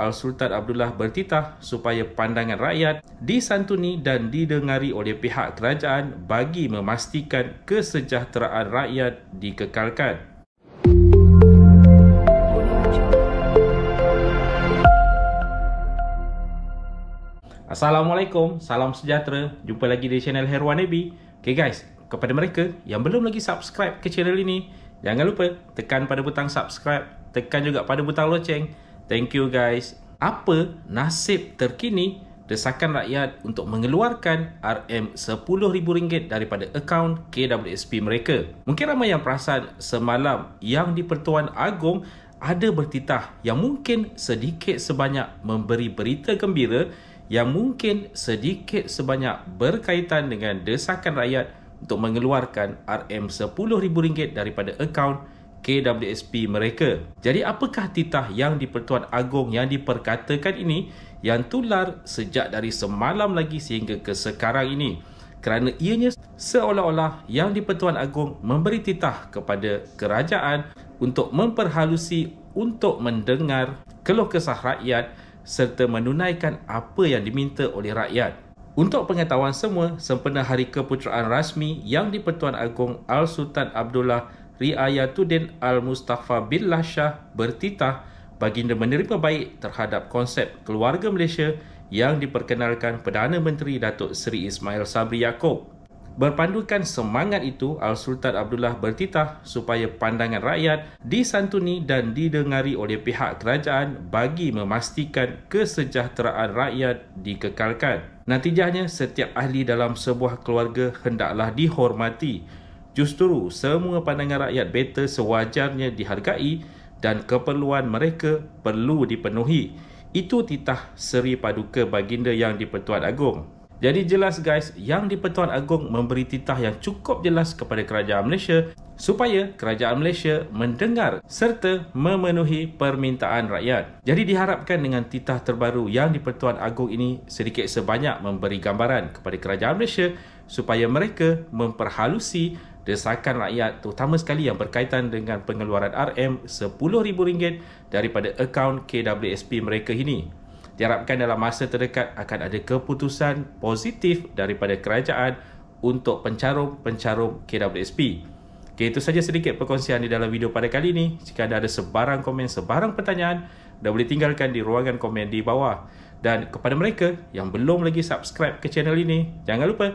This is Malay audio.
Al-Sultan Abdullah bertitah supaya pandangan rakyat disantuni dan didengari oleh pihak kerajaan bagi memastikan kesejahteraan rakyat dikekalkan. Assalamualaikum, salam sejahtera. Jumpa lagi di channel Herwan Nabi. Okay guys, kepada mereka yang belum lagi subscribe ke channel ini, jangan lupa tekan pada butang subscribe, tekan juga pada butang loceng Thank you guys. Apa nasib terkini desakan rakyat untuk mengeluarkan RM10,000 daripada akaun KWSP mereka? Mungkin ramai yang perasan semalam yang di Pertuan Agong ada bertitah yang mungkin sedikit sebanyak memberi berita gembira yang mungkin sedikit sebanyak berkaitan dengan desakan rakyat untuk mengeluarkan RM10,000 daripada akaun KWSP. KWSP mereka. Jadi apakah titah yang di-Pertuan Agong yang diperkatakan ini yang tular sejak dari semalam lagi sehingga ke sekarang ini? Kerana ianya seolah-olah yang di-Pertuan Agong memberi titah kepada kerajaan untuk memperhalusi untuk mendengar keluh kesah rakyat serta menunaikan apa yang diminta oleh rakyat. Untuk pengetahuan semua, sempena Hari Keputeraan Rasmi yang di-Pertuan Agong Al-Sultan Abdullah Riayatuddin Al-Mustafa bin Lashah bertitah baginda menerima baik terhadap konsep keluarga Malaysia yang diperkenalkan Perdana Menteri Datuk Seri Ismail Sabri Yaakob. Berpandukan semangat itu, Al-Sultan Abdullah bertitah supaya pandangan rakyat disantuni dan didengari oleh pihak kerajaan bagi memastikan kesejahteraan rakyat dikekalkan. Nantinya, setiap ahli dalam sebuah keluarga hendaklah dihormati Justeru semua pandangan rakyat beta sewajarnya dihargai dan keperluan mereka perlu dipenuhi. Itu titah Seri Paduka Baginda Yang di-Pertuan Agong. Jadi jelas guys, Yang di-Pertuan Agong memberi titah yang cukup jelas kepada Kerajaan Malaysia supaya Kerajaan Malaysia mendengar serta memenuhi permintaan rakyat. Jadi diharapkan dengan titah terbaru Yang di-Pertuan Agong ini sedikit sebanyak memberi gambaran kepada Kerajaan Malaysia supaya mereka memperhalusi desakan rakyat terutama sekali yang berkaitan dengan pengeluaran RM10,000 daripada akaun KWSP mereka ini. Diharapkan dalam masa terdekat akan ada keputusan positif daripada kerajaan untuk pencarum-pencarum KWSP. Okay, itu saja sedikit perkongsian di dalam video pada kali ini. Jika anda ada sebarang komen, sebarang pertanyaan, anda boleh tinggalkan di ruangan komen di bawah. Dan kepada mereka yang belum lagi subscribe ke channel ini, jangan lupa